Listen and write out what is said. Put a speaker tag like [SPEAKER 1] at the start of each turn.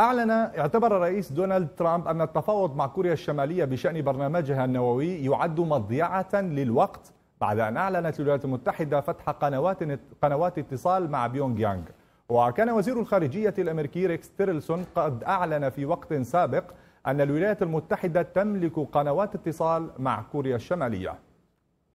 [SPEAKER 1] أعلن اعتبر الرئيس دونالد ترامب أن التفاوض مع كوريا الشمالية بشأن برنامجها النووي يعد مضيعة للوقت بعد أن أعلنت الولايات المتحدة فتح قنوات قنوات اتصال مع بيونغ يانغ وكان وزير الخارجية الأمريكي ريكس تيرلسون قد أعلن في وقت سابق أن الولايات المتحدة تملك قنوات اتصال مع كوريا الشمالية